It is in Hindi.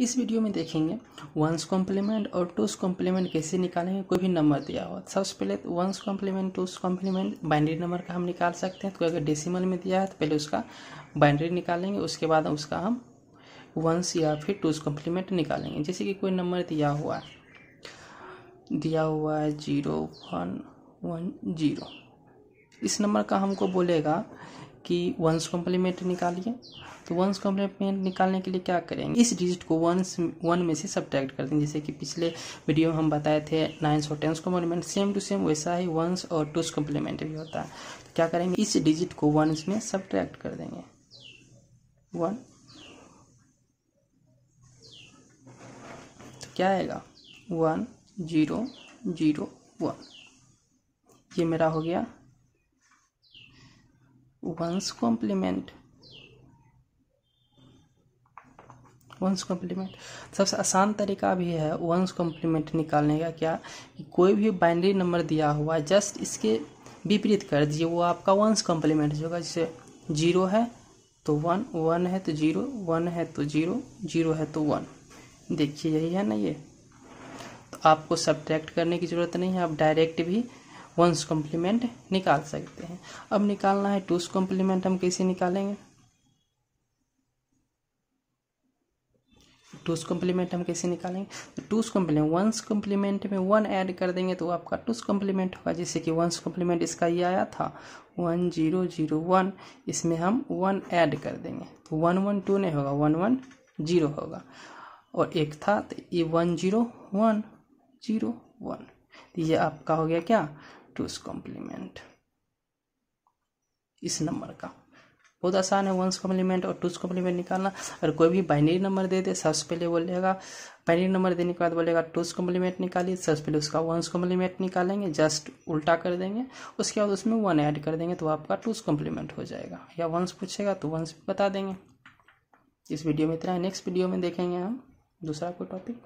इस वीडियो में देखेंगे वंस कॉम्प्लीमेंट और टूस कॉम्प्लीमेंट कैसे निकालेंगे कोई भी नंबर दिया हुआ सबसे पहले तो one's complement two's complement binary number का हम निकाल सकते हैं तो अगर डेसिमल में दिया है तो पहले उसका बाइंड्री निकालेंगे उसके बाद उसका हम वंस या फिर टूस कॉम्प्लीमेंट निकालेंगे जैसे कि कोई नंबर दिया हुआ है दिया हुआ है जीरो वन वन जीरो इस नंबर का हमको बोलेगा कि वंस कॉम्प्लीमेंट निकालिए तो वंस कॉम्प्लीमेंट निकालने के लिए क्या करेंगे इस डिजिट को वंस वन में से सब्ट्रैक्ट कर देंगे जैसे कि पिछले वीडियो में हम बताए थे नाइन्स और ten's complement same to same वैसा ही वंस और टूस कॉम्प्लीमेंट भी होता है तो क्या करेंगे इस डिजिट को वंस में सब्ट्रैक्ट कर देंगे वन तो क्या आएगा वन जीरो जीरो वन ये मेरा हो गया वंस कॉम्प्लीमेंट वंस कॉम्प्लीमेंट सबसे आसान तरीका भी है वंस कॉम्प्लीमेंट निकालने का क्या कोई भी बाइनरी नंबर दिया हुआ जस्ट इसके विपरीत कर दीजिए वो आपका वंस कॉम्प्लीमेंट होगा जैसे जीरो है तो वन वन है तो जीरो वन है तो जीरो जीरो है तो वन देखिए यही है ना ये तो आपको सब्ट्रैक्ट करने की ज़रूरत नहीं है आप डायरेक्ट भी वंस कॉम्प्लीमेंट निकाल सकते हैं अब निकालना है टूस कॉम्प्लीमेंट हम कैसे निकालेंगे टूस कॉम्प्लीमेंट हम कैसे निकालेंगे तो टूस कॉम्प्लीमेंट वंस कॉम्प्लीमेंट में वन ऐड कर देंगे तो आपका टूस कॉम्प्लीमेंट होगा जैसे कि वंस कॉम्प्लीमेंट इसका ये आया था वन जीरो जीरो वन इसमें हम वन ऐड कर देंगे तो वन वन टू नहीं होगा वन वन जीरो होगा और एक था तो ये one zero one zero one ये आपका हो गया क्या 2's कॉम्प्लीमेंट इस नंबर का बहुत आसान है वंस कॉम्प्लीमेंट और टूज कॉम्प्लीमेंट निकालना और कोई भी बाइनरी नंबर दे दे सबसे पहले बोलेगा बाइनरी नंबर देने के बाद बोलेगा टूज कॉम्प्लीमेंट निकालिए सबसे पहले उसका वंस कॉम्प्लीमेंट निकालेंगे जस्ट उल्टा कर देंगे उसके बाद उसमें वन ऐड कर देंगे तो आपका टूज कॉम्प्लीमेंट हो जाएगा या वंस पूछेगा तो वंस बता देंगे इस वीडियो में इतना है नेक्स्ट वीडियो में देखेंगे हम दूसरा कोई टॉपिक